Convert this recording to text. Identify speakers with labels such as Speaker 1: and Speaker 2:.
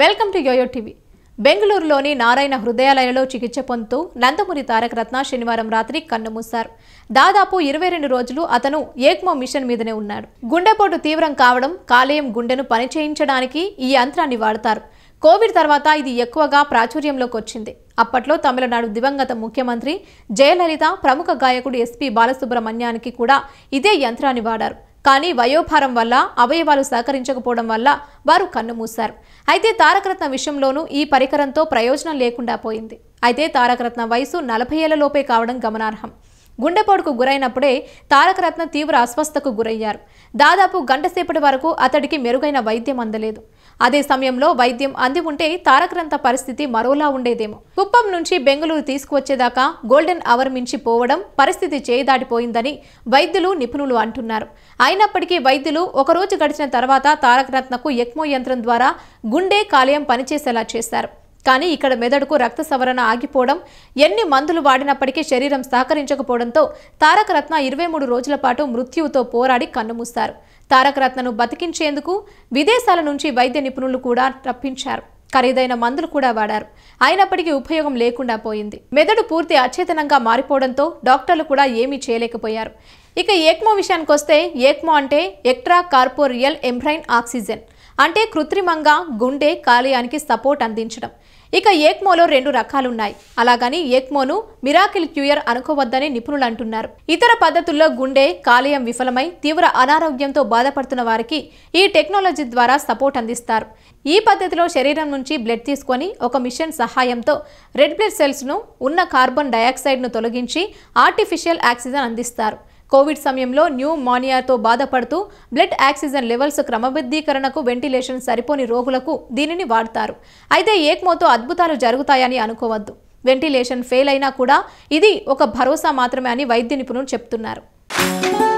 Speaker 1: welcome to yo-yo TV బెంగళూరులోని నారాయణ హృదయాలయంలో చికిత్స పొందుతూ నందమూరి తారక రత్న శనివారం రాత్రి కన్నుమూశారు దాదాపు ఇరవై రెండు రోజులు అతను ఏక్మో మిషన్ మీదనే ఉన్నాడు గుండెపోటు తీవ్రం కావడం కాలేయం గుండెను పనిచేయించడానికి ఈ యంత్రాన్ని వాడతారు కోవిడ్ తర్వాత ఇది ఎక్కువగా ప్రాచుర్యంలోకి వచ్చింది అప్పట్లో తమిళనాడు దివంగత ముఖ్యమంత్రి జయలలిత ప్రముఖ గాయకుడు ఎస్పీ బాలసుబ్రహ్మణ్యానికి కూడా ఇదే యంత్రాన్ని వాడారు కానీ వయోభారం వల్ల అవయవాలు సహకరించకపోవడం వల్ల వారు కన్నుమూశారు అయితే తారకరత్న విషయంలోనూ ఈ పరికరంతో ప్రయోజనం లేకుండా పోయింది అయితే తారకరత్న వయసు నలభై ఏళ్లలోపే కావడం గమనార్హం గుండెపోటుకు గురైనప్పుడే తారకరత్న తీవ్ర అస్వస్థకు గురయ్యారు దాదాపు గంట సేపటి వరకు అతడికి మెరుగైన వైద్యం అందలేదు అదే సమయంలో వైద్యం అంది ఉంటే తారకరత్న పరిస్థితి మరోలా ఉండేదేమో కుప్పం నుంచి బెంగళూరు తీసుకువచ్చేదాకా గోల్డెన్ అవర్ మించి పోవడం పరిస్థితి చేయదాటిపోయిందని వైద్యులు నిపుణులు అంటున్నారు అయినప్పటికీ వైద్యులు ఒకరోజు గడిచిన తర్వాత తారకరత్నకు ఎక్మో యంత్రం ద్వారా గుండె కాలేయం పనిచేసేలా చేశారు కానీ ఇక్కడ మెదడుకు రక్త సవరణ ఆగిపోవడం ఎన్ని మందులు వాడినప్పటికీ శరీరం సహకరించకపోవడంతో తారకరత్న ఇరవై మూడు రోజుల పాటు మృత్యువుతో పోరాడి తారక తారకరత్నను బతికించేందుకు విదేశాల నుంచి వైద్య నిపుణులు కూడా రప్పించారు ఖరీదైన మందులు కూడా వాడారు అయినప్పటికీ ఉపయోగం లేకుండా పోయింది మెదడు పూర్తి అచేతనంగా మారిపోవడంతో డాక్టర్లు కూడా ఏమీ చేయలేకపోయారు ఇక ఏక్మో విషయానికి వస్తే ఏక్మో అంటే ఎక్ట్రా కార్పోరియల్ ఎంబ్రైన్ ఆక్సిజన్ అంటే కృత్రిమంగా గుండె కాలేయానికి సపోర్ట్ అందించడం ఇక ఏక్మోలో రెండు రకాలున్నాయి అలాగని ఏక్మోను మిరాకిల్ క్యూయర్ అనుకోవద్దని నిపుణులు అంటున్నారు ఇతర పద్ధతుల్లో గుండె కాలేయం విఫలమై తీవ్ర అనారోగ్యంతో బాధపడుతున్న వారికి ఈ టెక్నాలజీ ద్వారా సపోర్ట్ అందిస్తారు ఈ పద్ధతిలో శరీరం నుంచి బ్లడ్ తీసుకొని ఒక మిషన్ సహాయంతో రెడ్ బ్లడ్ సెల్స్ను ఉన్న కార్బన్ డయాక్సైడ్ను తొలగించి ఆర్టిఫిషియల్ ఆక్సిజన్ అందిస్తారు కోవిడ్ సమయంలో న్యూ మానియాతో బాధపడుతూ బ్లడ్ ఆక్సిజన్ లెవెల్స్ క్రమబద్ధీకరణకు వెంటిలేషన్ సరిపోని రోగులకు దీనిని వాడతారు అయితే ఏక్మోతో అద్భుతాలు జరుగుతాయని అనుకోవద్దు వెంటిలేషన్ ఫెయిల్ అయినా కూడా ఇది ఒక భరోసా మాత్రమే అని వైద్య నిపుణులు చెప్తున్నారు